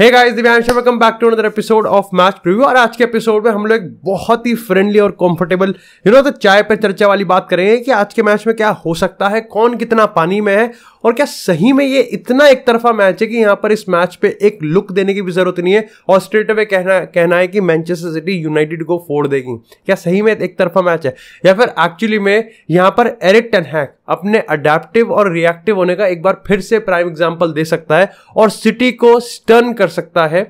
hey guys Divyansh welcome back to another episode of match preview और आज के episode में हम लोग एक बहुत ही फ्रेंडली और कंफर्टेबल यू नो तो चाय पे चर्चा वाली बात करेंगे कि आज के मैच में क्या हो सकता है कौन कितना पानी में है और क्या सही में ये इतना एक तरफा मैच है कि यहाँ पर इस मैच पे एक लुक देने की भी जरूरत नहीं है और स्ट्रेट अवे कहना कहना है कि मैनचेस्टर सिटी यूनाइटेड को फोड़ देगी क्या सही में एक तरफा मैच है या फिर एक्चुअली में यहाँ पर एरिक टेनहैक अपने अडेप्टिव और रिएक्टिव होने का एक बार फिर से प्राइम एग्जाम्पल दे सकता है और सिटी को स्टर्न कर सकता है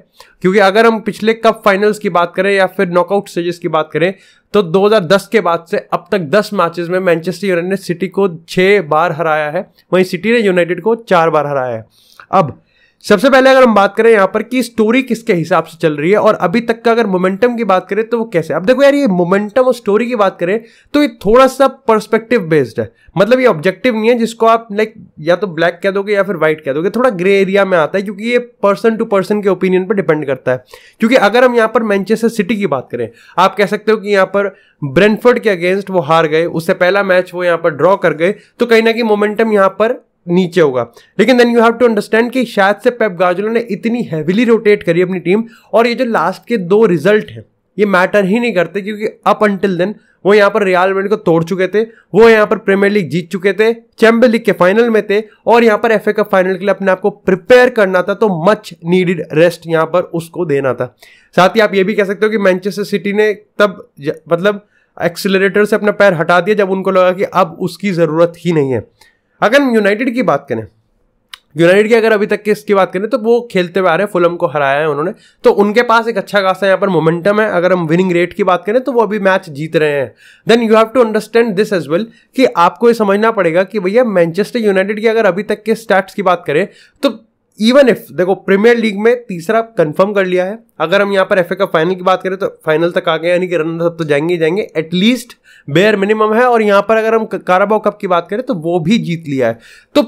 क्योंकि अगर हम पिछले कप फाइनल्स की बात करें या फिर नॉकआउट स्टेजेस की बात करें तो 2010 के बाद से अब तक 10 मैचेस में मैनचेस्टर यूनाइटेड ने सिटी को 6 बार हराया है वहीं सिटी ने यूनाइटेड को चार बार हराया है अब सबसे पहले अगर हम बात करें यहां पर कि स्टोरी किसके हिसाब से चल रही है और अभी तक का अगर मोमेंटम की बात करें तो वो कैसे अब देखो यार ये मोमेंटम और स्टोरी की बात करें तो ये थोड़ा सा पर्सपेक्टिव बेस्ड है मतलब ये ऑब्जेक्टिव नहीं है जिसको आप लाइक या तो ब्लैक कह दोगे या फिर व्हाइट कह दोगे थोड़ा ग्रे एरिया में आता है क्योंकि ये पर्सन टू पर्सन के ओपिनियन पर डिपेंड करता है क्योंकि अगर हम यहाँ पर मैनचेस्टर सिटी की बात करें आप कह सकते हो कि यहाँ पर ब्रेनफर्ड के अगेंस्ट वो हार गए उससे पहला मैच वो यहाँ पर ड्रॉ कर गए तो कहीं ना कहीं मोमेंटम यहाँ पर नीचे होगा लेकिन then you have to understand कि शायद से पेप गार्जुलो ने इतनी हैविली रोटेट करी अपनी टीम और ये जो लास्ट के दो रिजल्ट हैं ये मैटर ही नहीं करते क्योंकि अप अंटिल देन वो यहाँ पर रियाल मेड को तोड़ चुके थे वो यहाँ पर प्रीमियर लीग जीत चुके थे चैम्पियन लीग के फाइनल में थे और यहाँ पर एफ ए कप फाइनल के लिए अपने आप को प्रिपेयर करना था तो मच नीडेड रेस्ट यहाँ पर उसको देना था साथ ही आप ये भी कह सकते हो कि मैनचेस्टर सिटी ने तब मतलब एक्सिलरेटर से अपना पैर हटा दिया जब उनको लगा कि अब उसकी ज़रूरत ही नहीं है अगर हम यूनाइटेड की बात करें यूनाइटेड की अगर अभी तक की इसकी बात करें तो वो खेलते हुए आ रहे हैं फुलम को हराया है उन्होंने तो उनके पास एक अच्छा खासा यहाँ पर मोमेंटम है अगर हम विनिंग रेट की बात करें तो वो अभी मैच जीत रहे हैं then you have to understand this as well कि आपको ये समझना पड़ेगा कि भैया मैनचेस्टर यूनाइटेड की अगर अभी तक के स्टैट्स की बात करें तो इवन इफ देखो प्रीमियर लीग में तीसरा कंफर्म कर लिया है अगर हम यहाँ पर एफ ए कप फाइनल की बात करें तो फाइनल तक आ गए यानी कि रन सब तो जाएंगे जाएंगे एटलीस्ट बेयर मिनिमम है और यहां पर अगर हम काराबाओ कप की बात करें तो वो भी जीत लिया है तो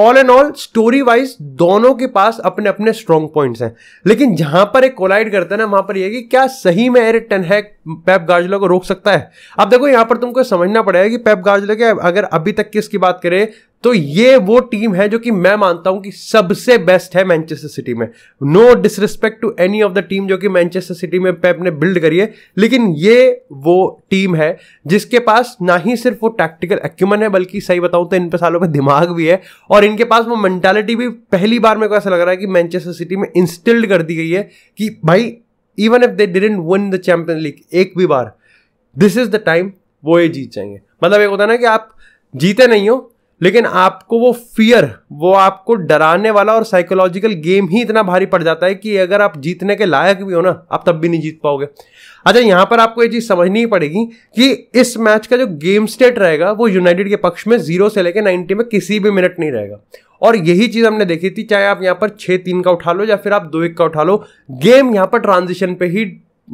all and all story wise दोनों के पास अपने अपने स्ट्रॉन्ग पॉइंट्स हैं लेकिन जहां पर एक कोलाइड करता है ना वहां पर यह कि क्या सही में एरिक टेनहैक पैप गार्जला को रोक सकता है अब देखो यहां पर तुमको समझना पड़ेगा कि पेप गार्जला के अगर अभी तक की बात करें तो ये वो टीम है जो कि मैं मानता हूं कि सबसे बेस्ट है मैनचेस्टर सिटी में no disrespect to any of the team जो कि मैनचेस्टर सिटी में पेप ने बिल्ड करी है लेकिन ये वो टीम है जिसके पास ना ही सिर्फ वो टैक्टिकल एक्यूमन है बल्कि सही बताऊं तो इन पे सालों में दिमाग भी है और इनके पास वो मैंटेलिटी भी पहली बार मेरे को ऐसा लग रहा है कि मैनचेस्टर सिटी में इंस्टिल्ड कर दी गई है कि भाई even if they didn't win the champion league एक भी बार दिस इज द टाइम वो ये जीत जाएंगे मतलब एक होता है ना कि आप जीते नहीं हो लेकिन आपको वो फियर वो आपको डराने वाला और साइकोलॉजिकल गेम ही इतना भारी पड़ जाता है कि अगर आप जीतने के लायक भी हो ना आप तब भी नहीं जीत पाओगे अच्छा यहां पर आपको ये चीज़ समझनी ही पड़ेगी कि इस मैच का जो गेम स्टेट रहेगा वो यूनाइटेड के पक्ष में जीरो से लेकर नाइन्टी में किसी भी मिनट नहीं रहेगा और यही चीज हमने देखी थी चाहे आप यहां पर छह तीन का उठा लो या फिर आप दो एक का उठा लो गेम यहां पर ट्रांजिशन पे ही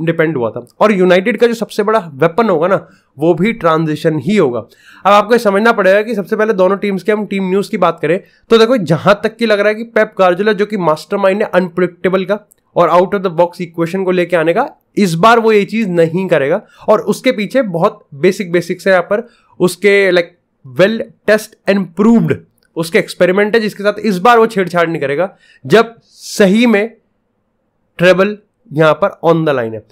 डिपेंड हुआ था और यूनाइटेड का जो सबसे बड़ा वेपन होगा ना वो भी ट्रांजिशन ही होगा अब आपको समझना पड़ेगा कि सबसे पहले दोनों टीम्स के हम टीम न्यूज़ की बात करें तो देखो जहां तक की लग रहा है कि पेप गार्जुला जो कि मास्टरमाइंड है अनप्रिडिक्टेबल का और out of the box equation को लेके आने का इस बार वो ये चीज़ नहीं करेगा और उसके पीछे बहुत बेसिक बेसिक्स है यहाँ पर उसके like well test and proved उसके एक्सपेरिमेंट है जिसके साथ इस बार वो छेड़छाड़ नहीं करेगा जब सही में ट्रेबल यहां पर ऑन द लाइन है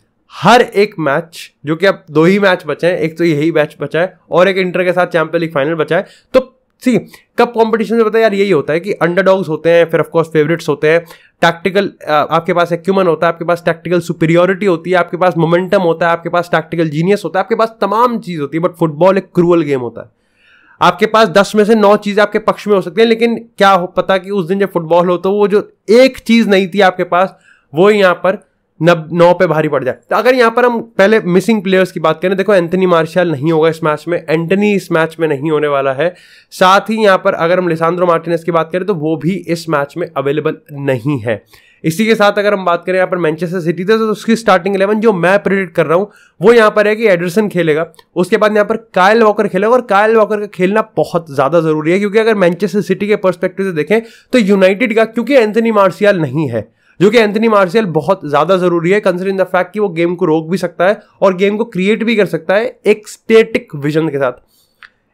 हर एक मैच जो कि अब दो ही मैच बचे हैं एक तो यही मैच बचा है और एक इंटर के साथ चैंपियन लीग फाइनल बचा है तो सी कप कॉम्पिटिशन में पता है यार यही होता है कि अंडरडॉग्स होते हैं फिर ऑफकोर्स फेवरेट्स होते हैं टैक्टिकल आपके पास एक्यूमन होता है आपके पास टैक्टिकल सुपीरियोरिटी होती है आपके पास मोमेंटम होता है आपके पास टैक्टिकल जीनियस होता है आपके पास तमाम चीज़ होती है बट फुटबॉल एक क्रूअल गेम होता है आपके पास दस में से नौ चीज़ आपके पक्ष में हो सकती है लेकिन क्या हो पता कि उस दिन जब फुटबॉल हो तो वो जो एक चीज़ नहीं थी आपके पास वो यहाँ पर नब नौ पे भारी पड़ जाए तो अगर यहाँ पर हम पहले मिसिंग प्लेयर्स की बात करें देखो एंथनी मार्शल नहीं होगा इस मैच में एंटनी इस मैच में नहीं होने वाला है साथ ही यहाँ पर अगर हम लिसांद्रो मार्टिनेस की बात करें तो वो भी इस मैच में अवेलेबल नहीं है इसी के साथ अगर हम बात करें यहाँ पर मैनचेस्टर सिटी से तो उसकी स्टार्टिंग इलेवन जो मैं प्रिडिक्ट कर रहा हूँ वो यहाँ पर है कि एडरसन खेलेगा उसके बाद यहाँ पर कायल वॉकर खेलेगा और कायल वॉकर का खेलना बहुत ज़्यादा ज़रूरी है क्योंकि अगर मैनचेस्टर सिटी के परस्पेक्टिव से देखें तो यूनाइटेड का क्योंकि एंथनी मार्शियल नहीं है जो कि एंथनी मार्शियल बहुत ज़्यादा ज़रूरी है कंसिडरिंग द फैक्ट कि वो गेम को रोक भी सकता है और गेम को क्रिएट भी कर सकता है एक स्टेटिक विजन के साथ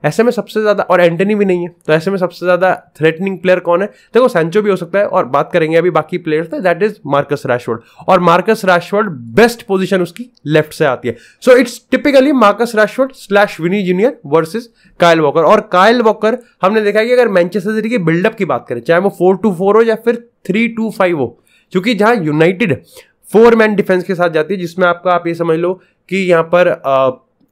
ऐसे में सबसे ज़्यादा और एंटनी भी नहीं है तो ऐसे में सबसे ज़्यादा थ्रेटनिंग प्लेयर कौन है देखो सैंचो भी हो सकता है और बात करेंगे अभी बाकी प्लेयर्स पे दैट इज मार्कस रैशवर्ड और मार्कस रैशवर्ड बेस्ट पोजीशन उसकी लेफ्ट से आती है so it's typically Marcus Rashford slash Vini junior versus Kyle Walker और कायल वॉकर हमने देखा कि अगर मैनचेस्टर सिटी के बिल्डअप की बात करें चाहे वो फोर टू फोर हो या फिर थ्री टू फाइव हो क्योंकि जहां यूनाइटेड फोर मैन डिफेंस के साथ जाती है जिसमें आपका आप ये समझ लो कि यहाँ पर आ,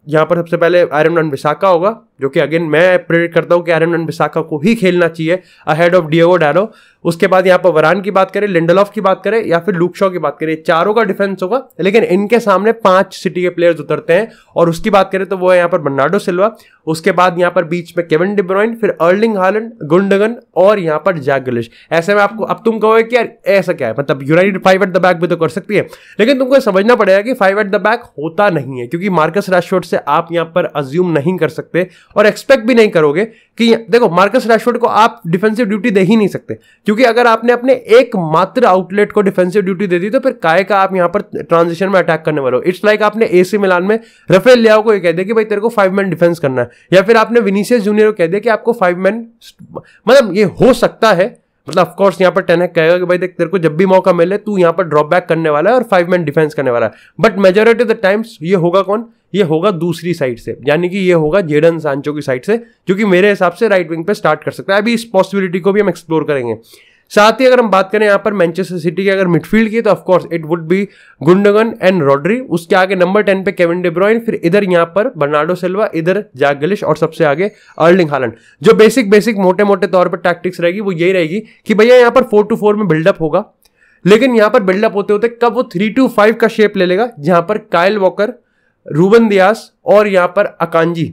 यहाँ पर सबसे पहले आयरन रन विशाखा होगा जो कि अगेन मैं प्रेरित करता हूँ कि आर्यन एन विशाखा को ही खेलना चाहिए अहेड ऑफ डीओ डैरो उसके बाद यहाँ पर वरान की बात करें लिंडलॉफ की बात करें या फिर लूक की बात करें चारों का डिफेंस होगा लेकिन इनके सामने पांच सिटी के प्लेयर्स उतरते हैं और उसकी बात करें तो वो है यहाँ पर बर्नाडो सिल्वा उसके बाद यहाँ पर बीच में केवन डिब्रॉइन फिर अर्लिंग हालैंड गुंडगन और यहाँ पर जैक गलिश ऐसे में आपको अब तुम कहोगे कि यार ऐसा क्या है मतलब United five at the back भी तो कर सकती है लेकिन तुमको समझना पड़ेगा कि फाइव एट द बैक होता नहीं है क्योंकि मार्कस रैशवर्ड से आप यहाँ पर अज्यूम नहीं कर सकते और एक्सपेक्ट भी नहीं करोगे कि देखो मार्कस रैशफोर्ड को आप डिफेंसिव ड्यूटी दे ही नहीं सकते क्योंकि अगर आपने अपने एकमात्र आउटलेट को डिफेंसिव ड्यूटी दे दी तो फिर काय का आप यहां पर ट्रांजिशन में अटैक करने वाले हो इट्स लाइक आपने एसी मिलान में रफेल लिया को यह कह दिया कि भाई तेरे को फाइव मैन डिफेंस करना है या फिर आपने विनीशियस जूनियर को कह दिया कि आपको फाइव मैन मतलब ये हो सकता है मतलब ऑफकोर्स यहाँ पर टेनक कहेगा कि भाई देख तेरे को जब भी मौका मिले तू यहाँ पर ड्रॉप बैक करने वाला है और फाइव मैन डिफेंस करने वाला है but majority of the times ये होगा कौन ये होगा दूसरी साइड से यानी कि ये होगा जेडन सांचो की साइड से जो कि मेरे हिसाब से राइट विंग पे स्टार्ट कर सकता है अभी इस पॉसिबिलिटी को भी हम एक्सप्लोर करेंगे साथ ही अगर हम बात करें यहाँ पर मैनचेस्टर सिटी की अगर मिडफील्ड की तो of course it would be Gundogan and Rodri उसके आगे नंबर टेन पे केविन डिब्रॉइन फिर इधर यहाँ पर बर्नाडो सिल्वा इधर जैक गलिश और सबसे आगे अर्लिंग हालन जो बेसिक बेसिक मोटे मोटे तौर पर टैक्टिक्स रहेगी वो यही रहेगी कि भैया यहाँ पर फोर टू फोर में बिल्डअप होगा लेकिन यहाँ पर बिल्डअप होते होते कब वो थ्री टू फाइव का शेप ले लेगा जहाँ पर कायल वॉकर रूबन दियास और यहां पर अकांजी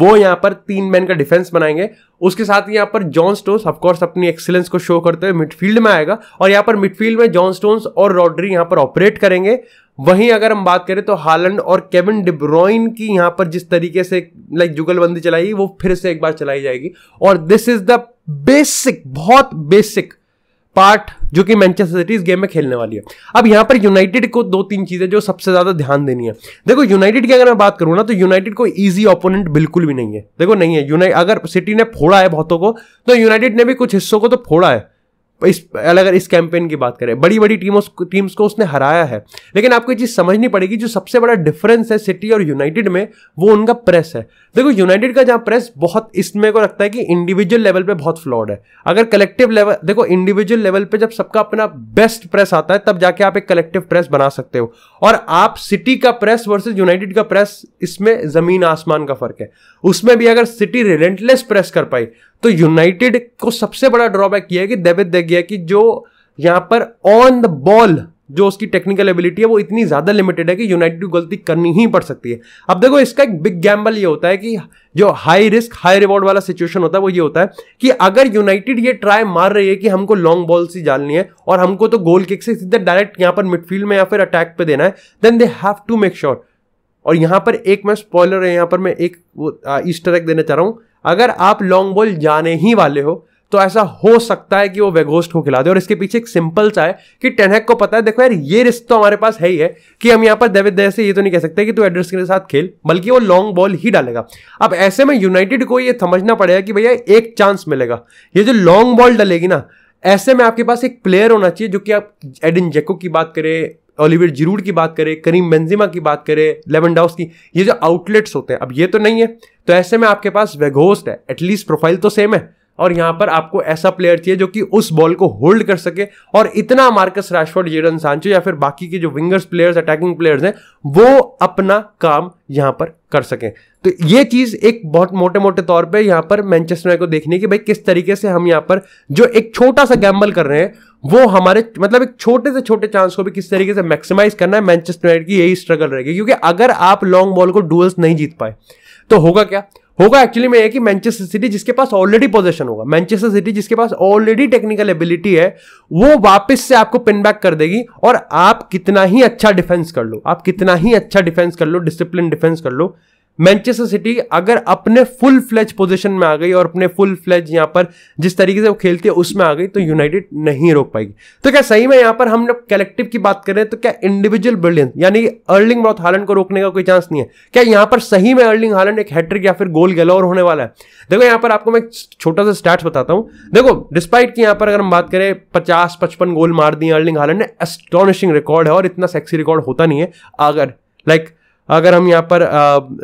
वो यहां पर तीन मैन का डिफेंस बनाएंगे उसके साथ ही यहां पर जॉन स्टोन्स ऑफकोर्स अपनी एक्सीलेंस को शो करते हुए मिडफील्ड में आएगा और यहां पर मिडफील्ड में जॉन स्टोन्स और रॉड्री यहां पर ऑपरेट करेंगे वहीं अगर हम बात करें तो हालंड और केविन डिब्रोइन की यहां पर जिस तरीके से लाइक जुगलबंदी चलाई वो फिर से एक बार चलाई जाएगी और दिस इज द बेसिक बहुत बेसिक पार्ट जो कि मैनचेस्टर सिटी इस गेम में खेलने वाली है अब यहाँ पर यूनाइटेड को दो तीन चीज़ें जो सबसे ज़्यादा ध्यान देनी है देखो यूनाइटेड की अगर मैं बात करूँ ना तो यूनाइटेड को ईजी ओपोनेंट बिल्कुल भी नहीं है देखो नहीं है यूनाइट अगर सिटी ने फोड़ा है बहुतों को तो यूनाइटेड ने भी कुछ हिस्सों को तो फोड़ा है इस अगर इस कैंपेन की बात करें बड़ी बड़ी टीमों टीम्स को उसने हराया है लेकिन आपको ये चीज़ समझनी पड़ेगी जो सबसे बड़ा डिफरेंस है सिटी और यूनाइटेड में वो उनका प्रेस है देखो यूनाइटेड का जहां प्रेस बहुत इसमें को रखता है कि इंडिविजुअल लेवल पे बहुत फ्लॉड है अगर कलेक्टिव लेवल देखो इंडिविजुअल लेवल पे जब सबका अपना बेस्ट प्रेस आता है तब जाके आप एक कलेक्टिव प्रेस बना सकते हो और आप सिटी का प्रेस वर्सेस यूनाइटेड का प्रेस इसमें जमीन आसमान का फर्क है उसमें भी अगर सिटी रिलेंटलेस प्रेस कर पाई तो यूनाइटेड को सबसे बड़ा ड्रॉबैक यह है कि डेविड दे गया कि जो यहां पर ऑन द बॉल जो उसकी टेक्निकल एबिलिटी है वो इतनी ज़्यादा लिमिटेड है कि यूनाइटेड को गलती करनी ही पड़ सकती है अब देखो इसका एक बिग गैम्बल ये होता है कि जो हाई रिस्क हाई रिवॉर्ड वाला सिचुएशन होता है वो ये होता है कि अगर यूनाइटेड ये ट्राई मार रही है कि हमको लॉन्ग बॉल सी जालनी है और हमको तो गोल किक से सीधे डायरेक्ट यहाँ पर मिडफील्ड में या फिर अटैक पे देना है then they have to make sure और यहाँ पर एक मैं स्पॉयलर है यहाँ पर मैं एक वो ईस्टर एक देना चाह रहा हूँ अगर आप लॉन्ग बॉल जाने ही वाले हो तो ऐसा हो सकता है कि वो वेगोस्ट को खिला दे और इसके पीछे एक सिंपल सा है कि टेनहेक को पता है देखो यार ये रिस्क तो हमारे पास है ही है कि हम यहां पर डेविड दया से ये तो नहीं कह सकते कि तू एड्रेस के साथ खेल बल्कि वो लॉन्ग बॉल ही डालेगा अब ऐसे में यूनाइटेड को ये समझना पड़ेगा कि भैया एक चांस मिलेगा ये जो लॉन्ग बॉल डलेगी ना ऐसे में आपके पास एक प्लेयर होना चाहिए जो कि आप एडिन जेको की बात करें ओलिवियर जिरूड की बात करें करीम बेंजिमा की बात करें लेवन डाउस की ये जो आउटलेट्स होते हैं अब ये तो नहीं है तो ऐसे में आपके पास वेघोस्ट है एटलीस्ट प्रोफाइल तो सेम है और यहां पर आपको ऐसा प्लेयर चाहिए जो कि उस बॉल को होल्ड कर सके और इतना मार्कस राशफोर्ड जेडन सांचो या फिर बाकी के जो विंगर्स प्लेयर्स अटैकिंग प्लेयर्स हैं वो अपना काम यहां पर कर सकें तो ये चीज एक बहुत मोटे मोटे तौर पे यहां पर मैनचेस्टर को देखने की भाई किस तरीके से हम यहां पर जो एक छोटा सा गैम्बल कर रहे हैं वो हमारे मतलब एक छोटे से छोटे चांस को भी किस तरीके से मैक्सिमाइज करना है मैनचेस्टर की यही स्ट्रगल रहेगी क्योंकि अगर आप लॉन्ग बॉल को डुअल्स नहीं जीत पाए तो होगा क्या होगा एक्चुअली में कि मैनचेस्टर सिटी जिसके पास ऑलरेडी पोजेशन होगा मैनचेस्टर सिटी जिसके पास ऑलरेडी टेक्निकल एबिलिटी है वो वापस से आपको पिन बैक कर देगी और आप कितना ही अच्छा डिफेंस कर लो आप कितना ही अच्छा डिफेंस कर लो डिसिप्लिन डिफेंस कर लो मैनचेस्टर सिटी अगर अपने फुल फ्लेज पोजीशन में आ गई और अपने फुल फ्लेज यहाँ पर जिस तरीके से वो खेलती है उसमें आ गई तो यूनाइटेड नहीं रोक पाएगी तो क्या सही में यहां पर हम लोग कलेक्टिव की बात करें तो क्या इंडिविजुअल ब्रिलियंस यानी अर्लिंग ब्रॉथ हालन को रोकने का कोई चांस नहीं है क्या यहाँ पर सही में अर्लिंग हालन एक हैट्रिक या फिर गोल गलोर होने वाला है देखो यहाँ पर आपको मैं छोटा सा स्टैट्स बताता हूँ देखो डिस्पाइट की यहाँ पर अगर हम बात करें पचास पचपन गोल मार दिए अर्लिंग हालन ने एस्टोनिशिंग रिकॉर्ड है और इतना सेक्सी रिकॉर्ड होता नहीं है अगर लाइक like, अगर हम यहाँ पर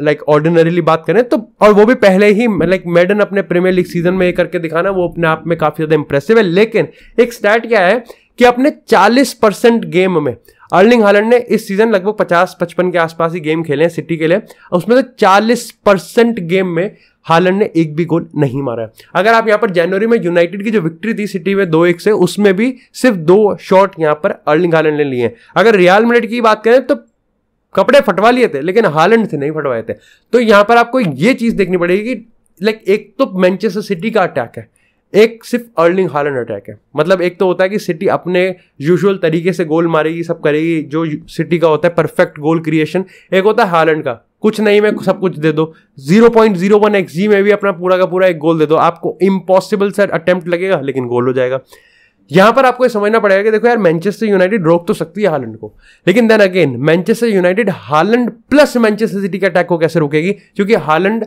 लाइक ऑर्डिनरीली बात करें तो और वो भी पहले ही लाइक मेडन अपने प्रीमियर लीग सीजन में ये करके दिखाना वो अपने आप में काफ़ी ज़्यादा इंप्रेसिव है लेकिन एक स्टैट क्या है कि अपने 40 परसेंट गेम में अर्लिंग हालैंड ने इस सीजन लगभग 50-55 के आसपास ही गेम खेले हैं सिटी के लिए उसमें से चालीस परसेंट गेम में हालैंड ने एक भी गोल नहीं मारा है अगर आप यहाँ पर जनवरी में यूनाइटेड की जो विक्ट्री थी सिटी में दो एक से उसमें भी सिर्फ दो शॉट यहाँ पर अर्लिंग हालैंड ने लिए हैं अगर रियाल मिनट की बात करें तो कपड़े फटवा लिए थे लेकिन हालैंड से नहीं फटवाए थे तो यहाँ पर आपको ये चीज़ देखनी पड़ेगी कि लाइक एक तो मैनचेस्टर सिटी का अटैक है एक सिर्फ अर्लिंग हालैंड अटैक है मतलब एक तो होता है कि सिटी अपने यूजुअल तरीके से गोल मारेगी सब करेगी जो सिटी का होता है परफेक्ट गोल क्रिएशन एक होता है हालैंड का कुछ नहीं मैं सब कुछ दे दो zero zero point X G में भी अपना पूरा का पूरा एक गोल दे दो आपको इम्पॉसिबल सर अटेम्प्ट लगेगा लेकिन गोल हो जाएगा यहां पर आपको समझना पड़ेगा कि देखो यार मैनचेस्टर यूनाइटेड रोक तो सकती है हालैंड को लेकिन then again Manchester United Haaland plus Manchester City के अटैक को कैसे रोकेगी क्योंकि हालैंड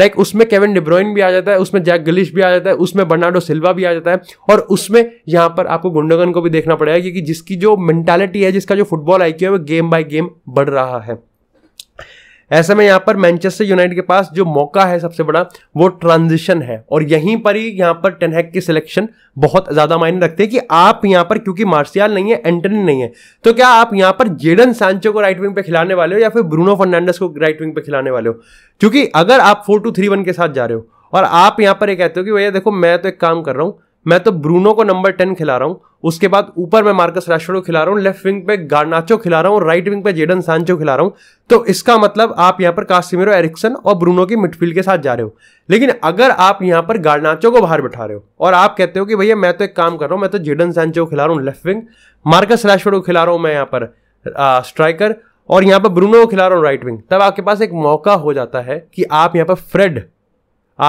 लाइक like, उसमें केविन डिब्रोइन भी आ जाता है उसमें जैक गलिश भी आ जाता है उसमें बर्नाडो सिल्वा भी आ जाता है और उसमें यहाँ पर आपको गुंडगन को भी देखना पड़ेगा क्योंकि जिसकी जो मेंटालिटी है जिसका जो फुटबॉल आई है वो गेम बाय गेम बढ़ रहा है ऐसे में यहाँ पर मैनचेस्टर यूनाइटेड के पास जो मौका है सबसे बड़ा वो ट्रांजिशन है और यहीं पर ही यहाँ पर टेनहैक की सिलेक्शन बहुत ज्यादा मायने रखते हैं कि आप यहाँ पर क्योंकि मार्शियाल नहीं है एंटनी नहीं है तो क्या आप यहाँ पर जेडन सांचो को राइट विंग पे खिलाने वाले हो या फिर ब्रूनो फर्नांडस को राइट विंग पे खिलाने वाले हो क्योंकि अगर आप फोर टू थ्री वन के साथ जा रहे हो और आप यहाँ पर ये कहते हो कि भैया देखो मैं तो एक काम कर रहा हूँ मैं तो ब्रूनो को नंबर टेन खिला रहा हूँ उसके बाद ऊपर मैं मार्कस रैशफोर्ड को खिला रहा हूँ लेफ्ट विंग पे गार्नाचो खिला रहा हूँ राइट विंग पे जेडन सांचो खिला रहा हूँ तो इसका मतलब आप यहाँ पर कासिमिरो एरिक्सन और ब्रूनो की मिडफील्ड के साथ जा रहे हो लेकिन अगर आप यहाँ पर गार्नाचो को बाहर बैठा रहे हो और आप कहते हो कि भैया मैं तो एक काम कर रहा हूँ मैं तो जेडन सांचो खिला रहा हूँ लेफ्ट विंग मार्कस रैशफोर्ड को खिला रहा हूँ मैं यहाँ पर स्ट्राइकर और यहाँ पर ब्रूनो को खिला रहा हूँ राइट विंग तब आपके पास एक मौका हो जाता है कि आप यहाँ पर फ्रेड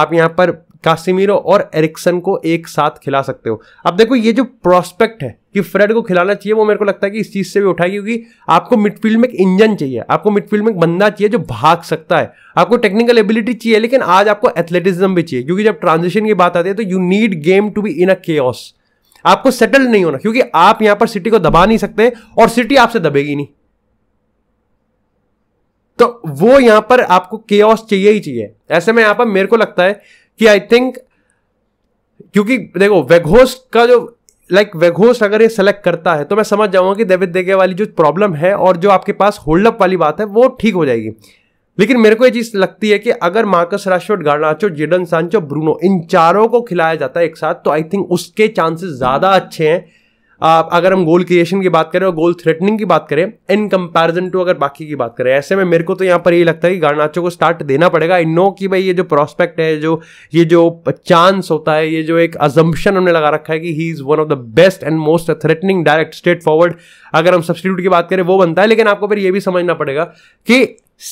आप यहाँ पर कासिमीरो और एरिक्सन को एक साथ खिला सकते हो अब देखो ये जो प्रोस्पेक्ट है कि फ्रेड को खिलाना चाहिए वो मेरे को लगता है कि इस चीज़ से भी उठाएगी क्योंकि आपको मिडफील्ड में एक इंजन चाहिए आपको मिडफील्ड में एक बंदा चाहिए जो भाग सकता है आपको टेक्निकल एबिलिटी चाहिए लेकिन आज आपको एथलेटिज्म भी चाहिए क्योंकि जब ट्रांजिशन की बात आती है तो you need game to be in a के आपको सेटल नहीं होना क्योंकि आप यहां पर सिटी को दबा नहीं सकते और सिटी आपसे दबेगी नहीं तो वो यहां पर आपको के चाहिए ही चाहिए ऐसे में यहां पर मेरे को लगता है कि आई थिंक क्योंकि देखो वेघोस का जो लाइक like, वेघोस अगर ये सेलेक्ट करता है तो मैं समझ जाऊंगा कि देवित देगे वाली जो प्रॉब्लम है और जो आपके पास होल्डअप वाली बात है वो ठीक हो जाएगी लेकिन मेरे को ये चीज लगती है कि अगर Marcus Rashford Garnacho Jadon Sancho Bruno इन चारों को खिलाया जाता है एक साथ तो आई थिंक उसके चांसेस ज्यादा अच्छे हैं आप अगर हम गोल क्रिएशन की बात करें और गोल थ्रेटनिंग की बात करें इन कंपैरिजन टू अगर बाकी की बात करें ऐसे में मेरे को तो यहाँ पर ये लगता है कि गार्नाचो को स्टार्ट देना पड़ेगा इन नो कि भाई ये जो प्रॉस्पेक्ट है जो ये जो चांस होता है ये जो एक अजम्पन हमने लगा रखा है कि he is one of the best and most threatening direct straight forward अगर हम सब्सटीट्यूट की बात करें वो बनता है लेकिन आपको फिर ये भी समझना पड़ेगा कि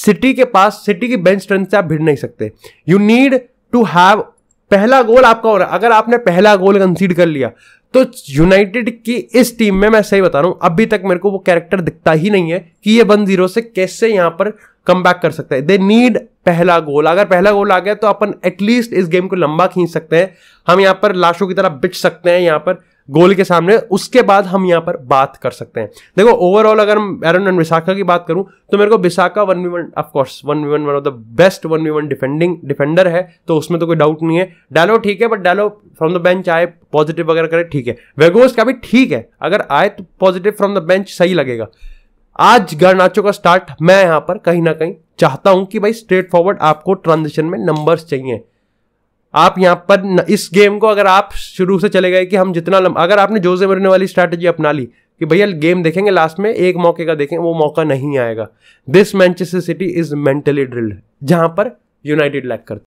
सिटी के पास सिटी की बेंच स्ट्रेंथ से आप भिड़ नहीं सकते यू नीड टू हैव पहला गोल आपका हो रहा है अगर आपने पहला गोल कंसीड कर लिया तो यूनाइटेड की इस टीम में मैं सही बता रहा हूं अभी तक मेरे को वो कैरेक्टर दिखता ही नहीं है कि ये वन जीरो से कैसे यहां पर कम बैक कर सकता है दे नीड पहला गोल अगर पहला गोल आ गया तो अपन एटलीस्ट इस गेम को लंबा खींच सकते हैं हम यहां पर लाशों की तरह बिच सकते हैं यहां पर गोल के सामने उसके बाद हम यहां पर बात कर सकते हैं देखो ओवरऑल अगर एरन एंड विशाखा की बात करूं तो मेरे को विशाखा one v one of course one v one one of the best one v one defending defender है तो उसमें तो कोई डाउट नहीं है डैलो ठीक है but Dalot from the bench आए पॉजिटिव वगैरह करे ठीक है वेगोस का भी ठीक है अगर आए तो पॉजिटिव फ्रॉम द बेंच सही लगेगा आज गर्नाचो का स्टार्ट मैं यहां पर कहीं ना कहीं चाहता हूं कि भाई स्ट्रेट फॉरवर्ड आपको ट्रांजिशन में नंबर्स चाहिए आप यहाँ पर न, इस गेम को अगर आप शुरू से चले गए कि हम जितना लम, अगर आपने जोजे मरने वाली स्ट्रैटेजी अपना ली कि भैया गेम देखेंगे लास्ट में एक मौके का देखेंगे वो मौका नहीं आएगा this Manchester City is mentally drilled जहां पर यूनाइटेड लैक करते